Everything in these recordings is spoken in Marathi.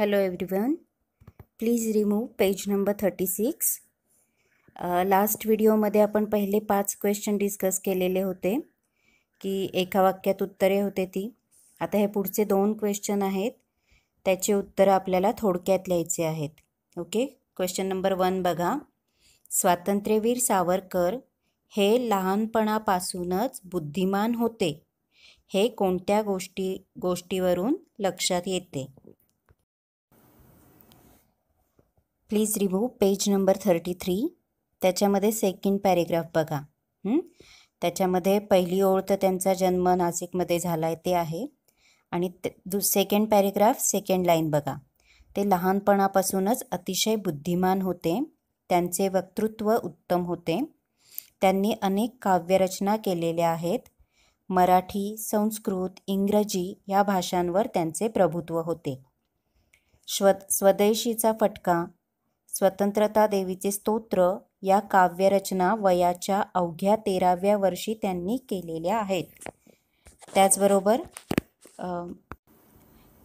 hello everyone please remove page number thirty six last व्हिडिओमध्ये आपण पहिले पाच क्वेश्चन डिस्कस केलेले होते की एका वाक्यात उत्तरे होते ती आता हे पुढचे दोन क्वेश्चन आहेत त्याचे उत्तरं आपल्याला थोडक्यात लिहायचे आहेत ओके क्वेश्चन नंबर वन बघा स्वातंत्र्यवीर सावरकर हे लहानपणापासूनच बुद्धिमान होते हे कोणत्या गोष्टी गोष्टीवरून लक्षात येते please review page number thirty three त्याच्यामध्ये सेकंड पॅरेग्राफ बघा त्याच्यामध्ये पहिली ओळ तर त्यांचा जन्म नाशिकमध्ये झाला आहे ते आहे आणि दु सेकंड पॅरेग्राफ सेकंड लाईन बघा ते लहानपणापासूनच अतिशय बुद्धिमान होते त्यांचे वक्तृत्व उत्तम होते त्यांनी अनेक काव्यरचना केलेल्या आहेत मराठी संस्कृत इंग्रजी या भाषांवर त्यांचे प्रभुत्व होते स्व स्वदेशीचा फटका स्वतंत्रता देवीचे स्तोत्र या काव्यरचना वयाच्या अवघ्या तेराव्या वर्षी त्यांनी केलेल्या आहेत त्याचबरोबर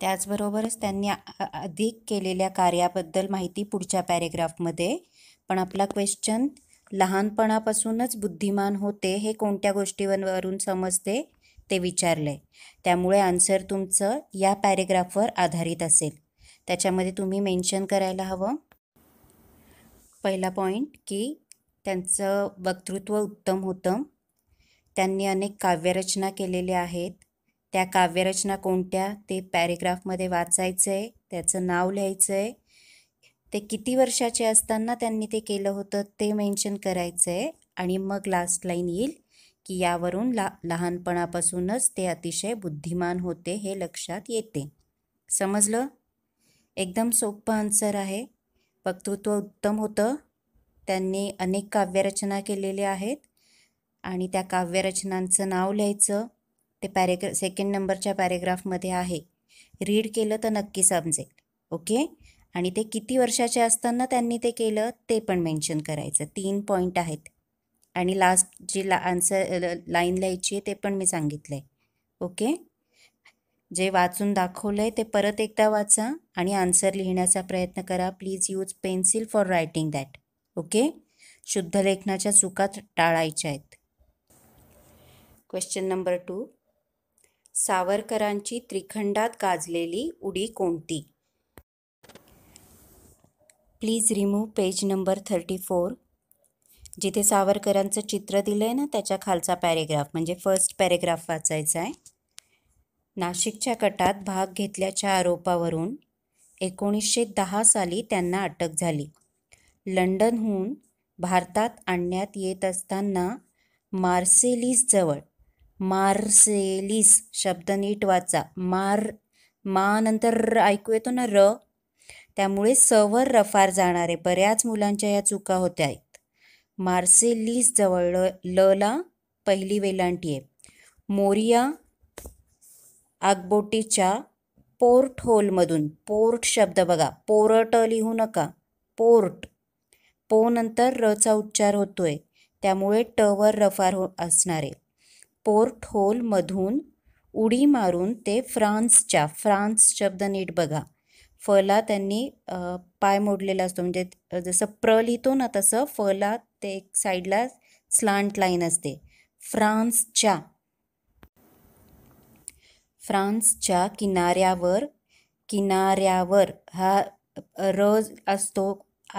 त्याचबरोबरच त्यांनी अधिक केलेल्या कार्याबद्दल माहिती पुढच्या पॅरेग्राफमध्ये पण आपला क्वेश्चन लहानपणापासूनच बुद्धिमान होते हे कोणत्या गोष्टीवरून समजते ते विचारलं आहे त्यामुळे आन्सर तुमचं या पॅरेग्राफवर आधारित असेल त्याच्यामध्ये तुम्ही मेन्शन करायला हवं पहिला पॉईंट की त्यांचं वक्तृत्व उत्तम होतं त्यांनी अनेक काव्यरचना केलेल्या आहेत त्या काव्यरचना कोणत्या ते पॅरेग्राफमध्ये वाचायचं आहे त्याचं नाव लिहायचं आहे ते किती वर्षाचे असताना त्यांनी ते केलं होतं ते मेन्शन करायचं आहे आणि मग लास्ट लाईन येईल की यावरून ला लहानपणापासूनच ते अतिशय बुद्धिमान होते हे लक्षात येते समजलं एकदम सोपं आन्सर आहे वक्तृत्व उत्तम होतं त्यांनी अनेक काव्यरचना केलेल्या आहेत आणि त्या काव्यरचनांचं नाव लिहायचं ते पॅरेग्रा सेकंड नंबरच्या पॅरेग्राफमध्ये आहे रीड केलं तर नक्की समजेल ओके आणि ते किती वर्षाचे असताना त्यांनी ते केलं ते पण मेन्शन करायचं तीन पॉईंट आहेत आणि लास्ट जी ला आन्सर लाईन लिहायची आहे ते पण मी सांगितलं आहे ओके जे वाचून दाखवलं आहे ते परत एकदा वाचा आणि आन्सर लिहिण्याचा प्रयत्न करा please use pencil for writing that okay शुद्ध लेखनाच्या चुका टाळायच्या आहेत क्वेश्चन नंबर टू सावरकरांची त्रिखंडात गाजलेली उडी कोणती please remove page number thirty four जिथे सावरकरांचं चित्र दिलं आहे ना त्याच्या खालचा पॅरेग्राफ म्हणजे फर्स्ट पॅरेग्राफ वाचायचा आहे नाशिकच्या गटात भाग घेतल्याच्या आरोपावरून एकोणीसशे दहा साली त्यांना अटक झाली लंडनहून भारतात आणण्यात येत असताना मार्सेलिसजवळ मार्सेलिस शब्द नीट वाचा मार मा नंतर ऐकू येतो ना र त्यामुळे सवर रफार जाणारे बऱ्याच मुलांच्या या चुका होत्या आहेत मार्सेलिसजवळ ल ला पहिली वेलांटी आहे मोरिया आगबोटीच्या पोर्ट होलमधून पोर्ट शब्द बघा पोरट लिहू नका पोर्ट पो नंतर रचा उच्चार होतोय त्यामुळे टवर रफार हो असणार आहे पोर्ट होलमधून उडी मारून ते फ्रान्सच्या फ्रान्स शब्द नीट बघा फला त्यांनी पाय मोडलेला असतो म्हणजे जसं प्र लिहितो ना तसं फला ते एक साईडला स्लांट लाईन असते फ्रान्सच्या फ्रान्सच्या किनाऱ्यावर किनाऱ्यावर हा र असतो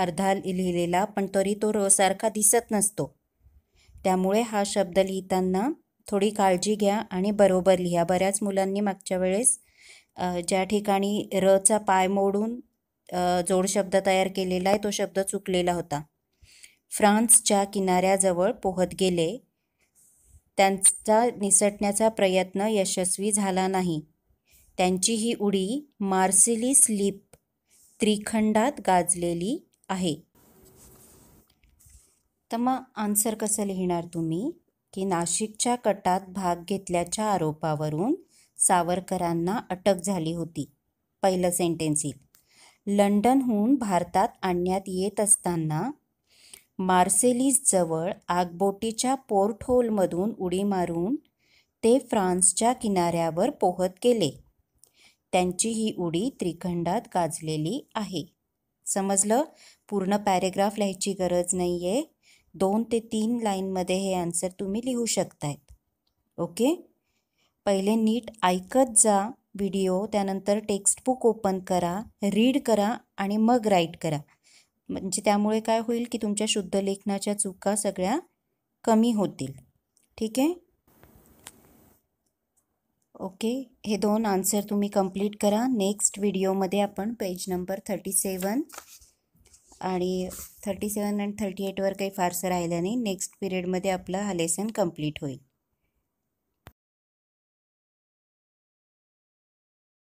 अर्धा लिहिलेला पण तरी तो र सारखा दिसत नसतो त्यामुळे हा शब्द लिहिताना थोडी काळजी घ्या आणि बरोबर लिहा बऱ्याच मुलांनी मागच्या वेळेस ज्या ठिकाणी रचा पाय मोडून जोड शब्द तयार केलेला आहे तो शब्द चुकलेला होता फ्रान्सच्या किनाऱ्याजवळ पोहत गेले त्यांचा निसटण्याचा प्रयत्न यशस्वी झाला नाही त्यांची ही उडी मार्सिली स्लीप त्रिखंडात गाजलेली आहे तर मग आन्सर कसं लिहिणार तुम्ही की नाशिकच्या कटात भाग घेतल्याच्या आरोपावरून सावरकरांना अटक झाली होती पहिलं सेंटेन्स येईल लंडनहून भारतात आणण्यात येत असताना मार्सेलीजवळ आगबोटीच्या पोर्ट होलमधून उडी मारून ते फ्रान्सच्या किनाऱ्यावर पोहत गेले त्यांची ही उडी त्रिखंडात गाजलेली आहे समजलं पूर्ण पॅरेग्राफ लिहायची गरज नाही आहे दोन ते तीन लाईनमध्ये हे आन्सर तुम्ही लिहू शकतायत ओके पहिले नीट ऐकत जा व्हिडिओ त्यानंतर टेक्स्टबुक ओपन करा रीड करा आणि मग राईट करा म्हणजे त्यामुळे काय होईल की तुमच्या शुद्ध लेखनाच्या चुका सगळ्या कमी होतील ठीक आहे ओके हे दोन आन्सर तुम्ही कंप्लीट करा नेक्स्ट व्हिडिओमध्ये आपण पेज नंबर थर्टी सेवन आणि थर्टी सेवन अँड थर्टी एटवर काही फारसं राहिलं नाही नेक्स्ट पिरियडमध्ये आपला हा लेसन कंप्लीट होईल